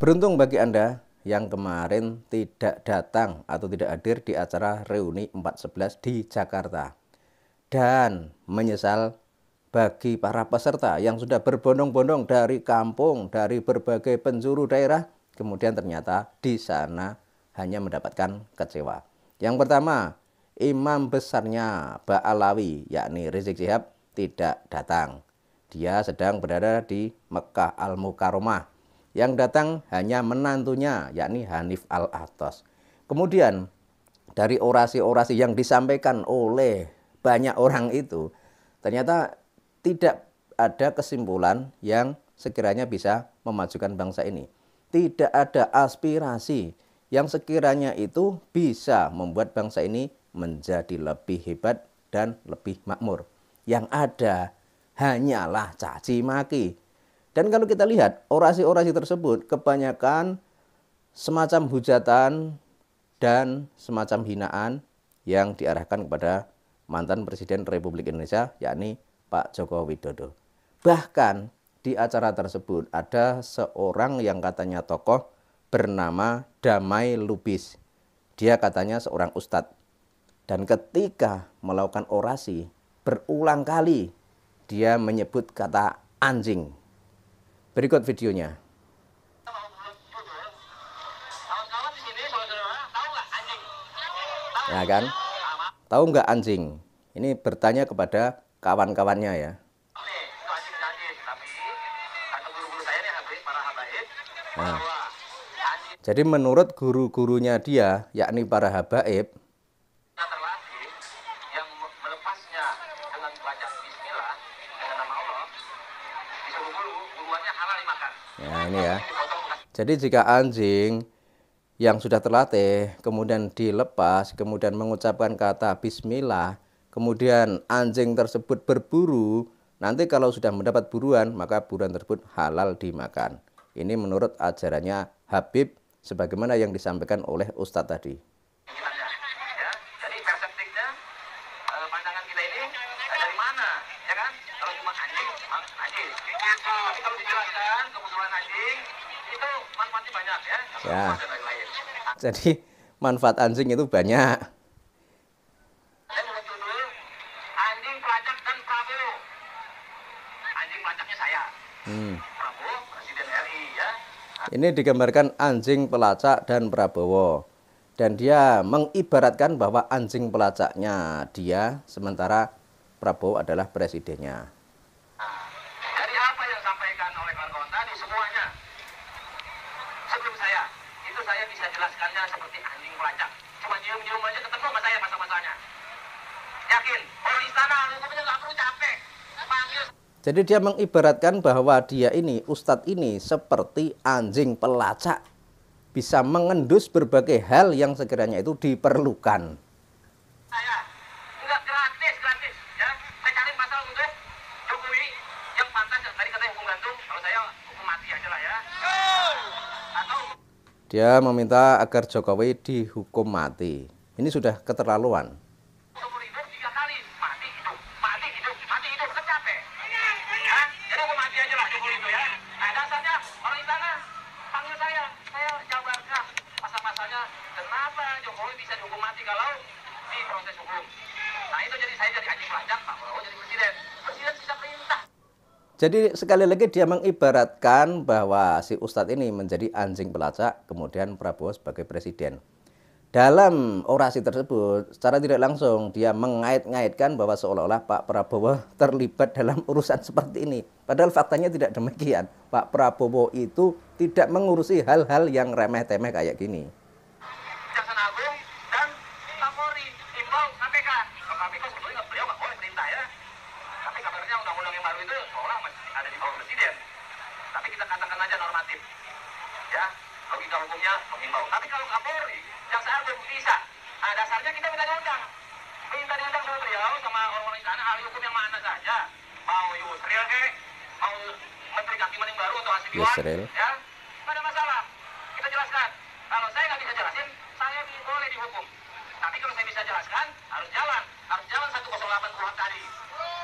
Beruntung bagi Anda yang kemarin tidak datang atau tidak hadir di acara reuni 411 di Jakarta. Dan menyesal bagi para peserta yang sudah berbondong-bondong dari kampung, dari berbagai penjuru daerah, kemudian ternyata di sana hanya mendapatkan kecewa. Yang pertama, imam besarnya Ba'alawi, yakni Rizik Sihab, tidak datang. Dia sedang berada di Mekah Al-Mukarramah yang datang hanya menantunya, yakni Hanif Al-Atas. Kemudian dari orasi-orasi yang disampaikan oleh banyak orang itu, ternyata tidak ada kesimpulan yang sekiranya bisa memajukan bangsa ini. Tidak ada aspirasi yang sekiranya itu bisa membuat bangsa ini menjadi lebih hebat dan lebih makmur. Yang ada hanyalah caci maki, dan kalau kita lihat orasi-orasi tersebut kebanyakan semacam hujatan dan semacam hinaan yang diarahkan kepada mantan Presiden Republik Indonesia yakni Pak Joko Widodo. Bahkan di acara tersebut ada seorang yang katanya tokoh bernama Damai Lubis. Dia katanya seorang ustadz. Dan ketika melakukan orasi berulang kali dia menyebut kata anjing Berikut videonya. Ya kan? Tahu nggak anjing? Ini bertanya kepada kawan-kawannya ya. Nah. Jadi menurut guru-gurunya dia, yakni para habaib, Ya, ini ya. Jadi jika anjing yang sudah terlatih kemudian dilepas, kemudian mengucapkan kata bismillah, kemudian anjing tersebut berburu, nanti kalau sudah mendapat buruan, maka buruan tersebut halal dimakan. Ini menurut ajarannya Habib sebagaimana yang disampaikan oleh Ustadz tadi. Ya. Jadi manfaat anjing itu banyak. Hmm. Ya. Ini digambarkan anjing pelacak dan Prabowo. Dan dia mengibaratkan bahwa anjing pelacaknya dia, sementara Prabowo adalah presidennya. Jadi dia mengibaratkan bahwa dia ini, ustadz ini seperti anjing pelacak. Bisa mengendus berbagai hal yang sekiranya itu diperlukan. Saya enggak gratis, gratis. Ya. Saya cari pasal untuk Jokowi yang pantas tadi katanya hukum gantung. Kalau saya hukum mati aja lah ya. Atau... Dia meminta agar Jokowi dihukum mati. Ini sudah keterlaluan. bisa dihukum mati kalau di proses hukum. Nah itu jadi saya jadi anjing pelajar, Pak Prabowo jadi presiden. Presiden bisa perintah. Jadi sekali lagi dia mengibaratkan bahwa si Ustadz ini menjadi anjing pelacak, kemudian Prabowo sebagai presiden. Dalam orasi tersebut, secara tidak langsung dia mengait-ngaitkan bahwa seolah-olah Pak Prabowo terlibat dalam urusan seperti ini. Padahal faktanya tidak demikian. Pak Prabowo itu tidak mengurusi hal-hal yang remeh-temeh kayak gini. undang-undang yang baru itu seolah masih ada di bawah presiden tapi kita katakan aja normatif ya logika hukumnya mengimbau. tapi kalau Kapolri yang seharusnya bisa nah dasarnya kita minta diundang minta diundang sama beliau sama orang-orang di sana ahli hukum yang mana saja mau Yusril ke mau Menteri Kehakiman yang baru atau Hasibuan ya tidak ada masalah kita jelaskan kalau saya nggak bisa jelasin saya boleh dihukum tapi kalau saya bisa jelaskan harus jalan harus jalan 108 kuat tadi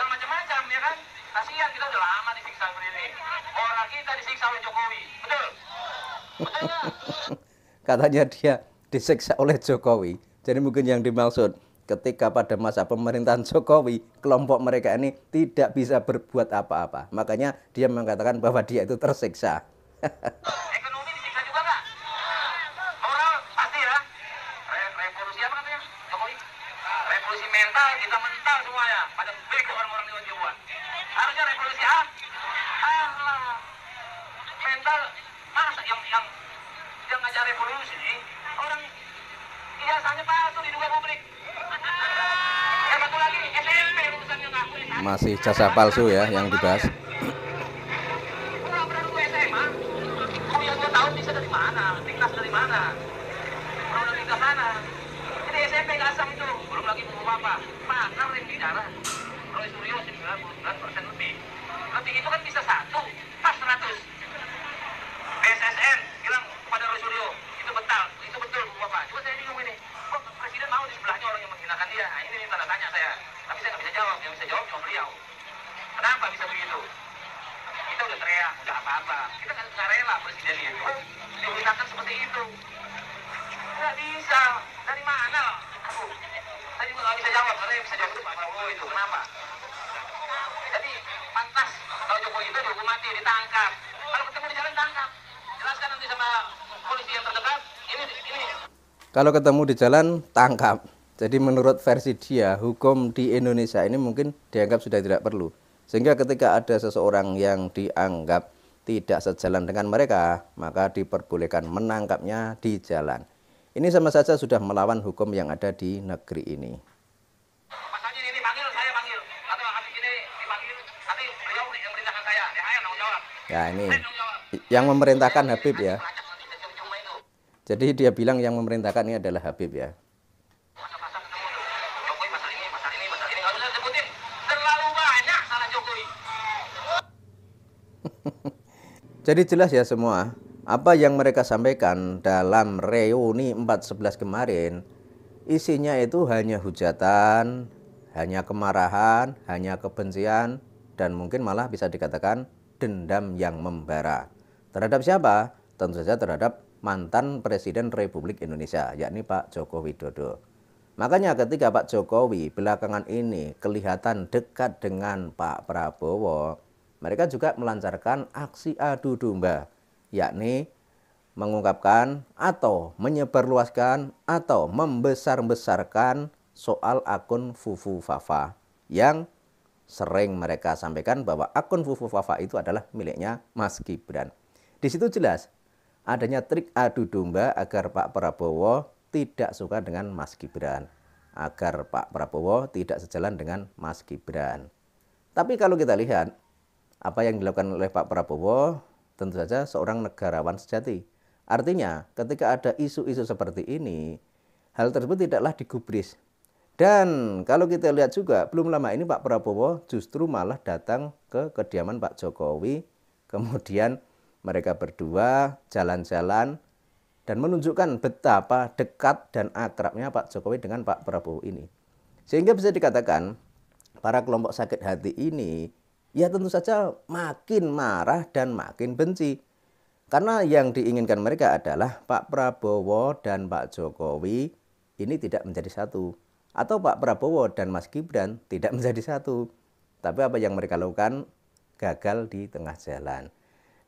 jangan macam-macam ya kan kasihan kita udah lama disiksa begini orang kita disiksa oleh Jokowi betul betul katanya dia disiksa oleh Jokowi jadi mungkin yang dimaksud ketika pada masa pemerintahan Jokowi kelompok mereka ini tidak bisa berbuat apa-apa makanya dia mengatakan bahwa dia itu tersiksa revolusi mental kita mental semuanya pada bego orang-orang di Jawa harusnya revolusi ah Allah mental masa yang yang yang ngajar revolusi orang biasanya palsu di dua publik masih jasa palsu ya yang dibahas. lagi mau apa? Pakar yang di darah. Roy Suryo 99 persen lebih. Lebih itu kan bisa sama. Kalau ketemu di jalan tangkap. Jadi menurut versi dia hukum di Indonesia ini mungkin dianggap sudah tidak perlu. Sehingga ketika ada seseorang yang dianggap tidak sejalan dengan mereka, maka diperbolehkan menangkapnya di jalan. Ini sama saja sudah melawan hukum yang ada di negeri ini. Ya ini yang memerintahkan Habib ya. Jadi dia bilang yang memerintahkan ini adalah Habib ya. Jadi jelas ya semua, apa yang mereka sampaikan dalam reuni 411 kemarin, isinya itu hanya hujatan, hanya kemarahan, hanya kebencian, dan mungkin malah bisa dikatakan dendam yang membara. Terhadap siapa? Tentu saja terhadap mantan Presiden Republik Indonesia, yakni Pak Joko Widodo. Makanya ketika Pak Jokowi belakangan ini kelihatan dekat dengan Pak Prabowo, mereka juga melancarkan aksi adu domba, yakni mengungkapkan atau menyebarluaskan atau membesar-besarkan soal akun Fufu Fafa yang sering mereka sampaikan bahwa akun Fufu Fafa itu adalah miliknya Mas Gibran. Di situ jelas adanya trik adu domba agar Pak Prabowo tidak suka dengan Mas Gibran, agar Pak Prabowo tidak sejalan dengan Mas Gibran. Tapi kalau kita lihat apa yang dilakukan oleh Pak Prabowo, tentu saja seorang negarawan sejati. Artinya, ketika ada isu-isu seperti ini, hal tersebut tidaklah digubris. Dan kalau kita lihat juga, belum lama ini Pak Prabowo justru malah datang ke kediaman Pak Jokowi, kemudian mereka berdua jalan-jalan dan menunjukkan betapa dekat dan akrabnya Pak Jokowi dengan Pak Prabowo ini. Sehingga bisa dikatakan para kelompok sakit hati ini ya tentu saja makin marah dan makin benci. Karena yang diinginkan mereka adalah Pak Prabowo dan Pak Jokowi ini tidak menjadi satu. Atau Pak Prabowo dan Mas Gibran tidak menjadi satu. Tapi apa yang mereka lakukan gagal di tengah jalan.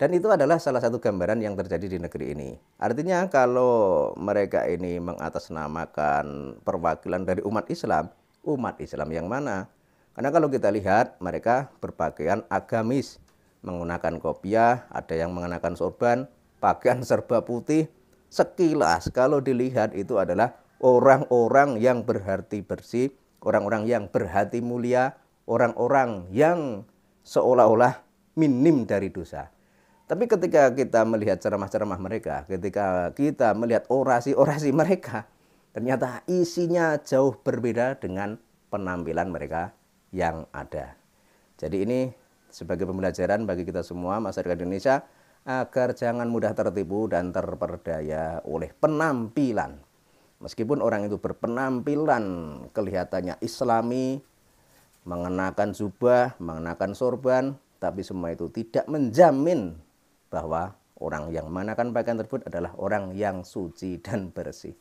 Dan itu adalah salah satu gambaran yang terjadi di negeri ini. Artinya kalau mereka ini mengatasnamakan perwakilan dari umat Islam, umat Islam yang mana? Karena kalau kita lihat mereka berpakaian agamis, menggunakan kopiah, ada yang mengenakan sorban, pakaian serba putih. Sekilas kalau dilihat itu adalah orang-orang yang berhati bersih, orang-orang yang berhati mulia, orang-orang yang seolah-olah minim dari dosa. Tapi ketika kita melihat ceramah-ceramah mereka, ketika kita melihat orasi-orasi mereka, ternyata isinya jauh berbeda dengan penampilan mereka yang ada. Jadi ini sebagai pembelajaran bagi kita semua masyarakat Indonesia agar jangan mudah tertipu dan terperdaya oleh penampilan. Meskipun orang itu berpenampilan kelihatannya islami, mengenakan jubah, mengenakan sorban, tapi semua itu tidak menjamin bahwa orang yang menggunakan pakaian tersebut adalah orang yang suci dan bersih.